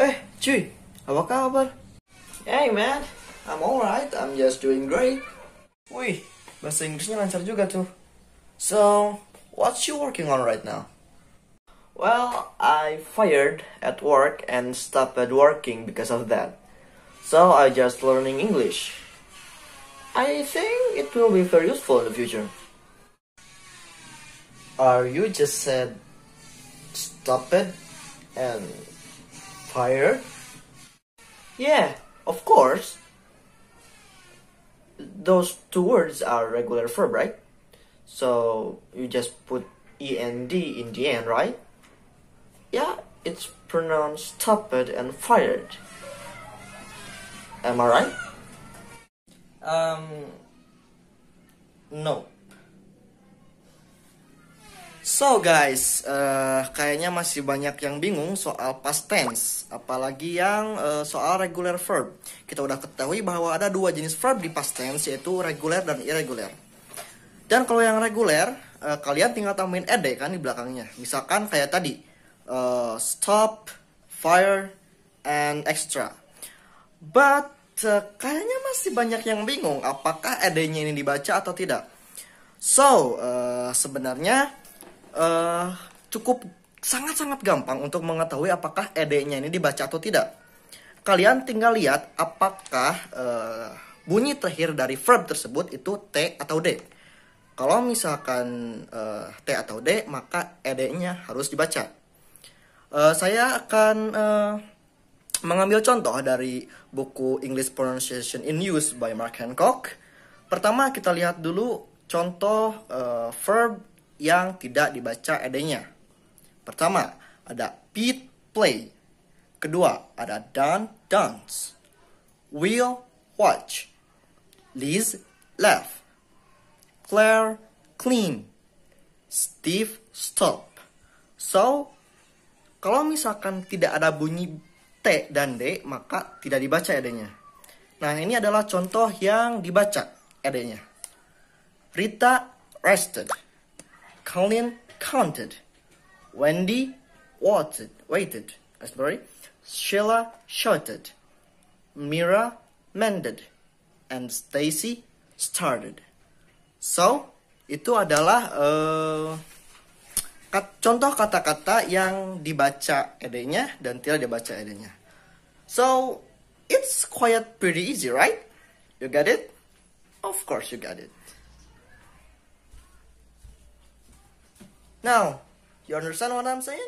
Hey, Chi, apa kabar? Hey man, I'm alright, I'm just doing great. Wih, bahasa Inggrisnya lancar juga tuh. So, what's you working on right now? Well, I fired at work and stopped working because of that. So I just learning English. I think it will be very useful in the future. Are you just said stop it and Fire? Yeah, of course. Those two words are regular verb, right? So you just put END in the end, right? Yeah, it's pronounced stopped and fired. Am I right? Um, no. So guys, uh, kayaknya masih banyak yang bingung soal past tense, apalagi yang uh, soal regular verb. Kita udah ketahui bahwa ada dua jenis verb di past tense yaitu regular dan irregular. Dan kalau yang regular, uh, kalian tinggal tambahin ed kan di belakangnya. Misalkan kayak tadi, uh, stop, fire, and extra. But uh, kayaknya masih banyak yang bingung apakah ed-nya ini dibaca atau tidak. So, uh, sebenarnya uh, cukup sangat-sangat gampang untuk mengetahui apakah ED-nya ini dibaca atau tidak. Kalian tinggal lihat apakah uh, bunyi terakhir dari verb tersebut itu T atau D. Kalau misalkan uh, T atau D, maka ED-nya harus dibaca. Uh, saya akan uh, mengambil contoh dari buku English Pronunciation in Use by Mark Hancock. Pertama, kita lihat dulu contoh uh, verb yang tidak dibaca adanya. Pertama, ada beat play. Kedua, ada done dance. Will watch. Liz laugh. Claire clean. Steve stop. So, kalau misalkan tidak ada bunyi T dan D, maka tidak dibaca adanya. Nah, ini adalah contoh yang dibaca adanya. Rita rested. Colin counted. Wendy waited. waited. Sorry. Sheila shouted. Mira mended. And Stacy started. So, itu adalah uh, contoh kata-kata yang dibaca edenya dan tidak dibaca edenya. So, it's quite pretty easy, right? You got it? Of course you got it. Now, you understand what I'm saying?